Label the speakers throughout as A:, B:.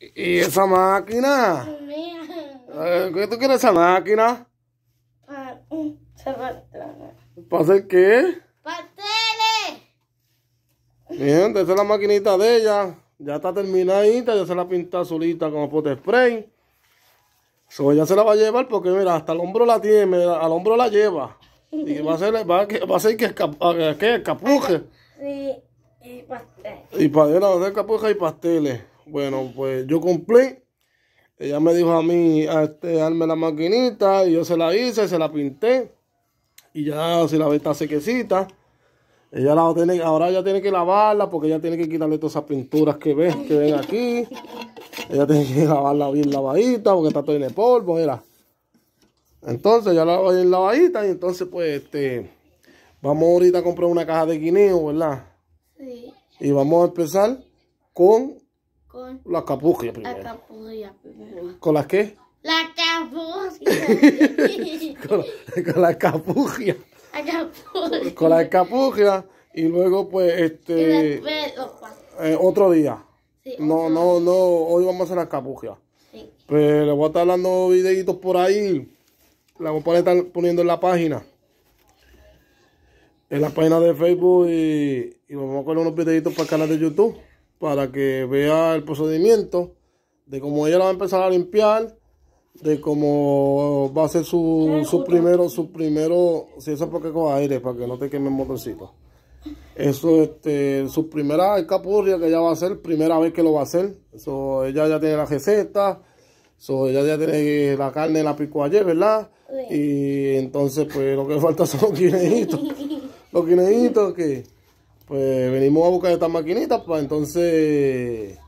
A: ¿Y esa máquina? ¿Qué tú quieres esa máquina? Para ¿Para hacer qué? ¡Pasteles! Bien, esa es la maquinita de ella. Ya está terminadita, ya se la pinta azulita con pote spray. ella se la va a llevar porque, mira, hasta el hombro la tiene, al hombro la lleva. Y va a ser, va a, va que, escapuje. Sí, y pasteles. Y para ella va y pasteles. Bueno, pues yo cumplí. Ella me dijo a mí, a este, darme la maquinita, y yo se la hice, se la pinté. Y ya si la ve está sequecita. Ella la tiene, ahora ella tiene que lavarla porque ella tiene que quitarle todas esas pinturas que ves, que ven aquí. Ella tiene que lavarla bien lavadita porque está todo en el polvo, mira. Entonces ya la voy en lavadita y entonces pues este vamos ahorita a comprar una caja de guineo, ¿verdad? Sí. Y vamos a empezar con con la capugia primero. La ¿Con la qué? La capugia. con, la, con, Con la escapugia Y luego, pues, este. Eh, otro día. no, no, no. Hoy vamos a hacer la escapugia Sí. Pero pues, le voy a estar dando videitos por ahí. La voy a estar poniendo en la página. En la página de Facebook y, y vamos a poner unos videitos para el canal de YouTube para que vea el procedimiento de cómo ella la va a empezar a limpiar, de cómo va a ser su, su primero, su primero, si eso es porque con aire, para que no te queme el motorcito. Eso, este, su primera escapurria que ella va a hacer, primera vez que lo va a hacer. Eso, ella ya tiene la receta, eso, ella ya tiene la carne, la picó ayer, ¿verdad? Y entonces, pues, lo que falta son los guineitos. los guineitos que pues venimos a buscar estas maquinitas para pues, entonces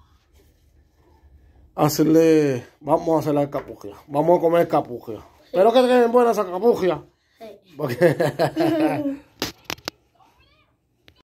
A: hacerle, vamos a hacer la capugia, vamos a comer capugia. Espero que queden buenas esa capugia. Porque...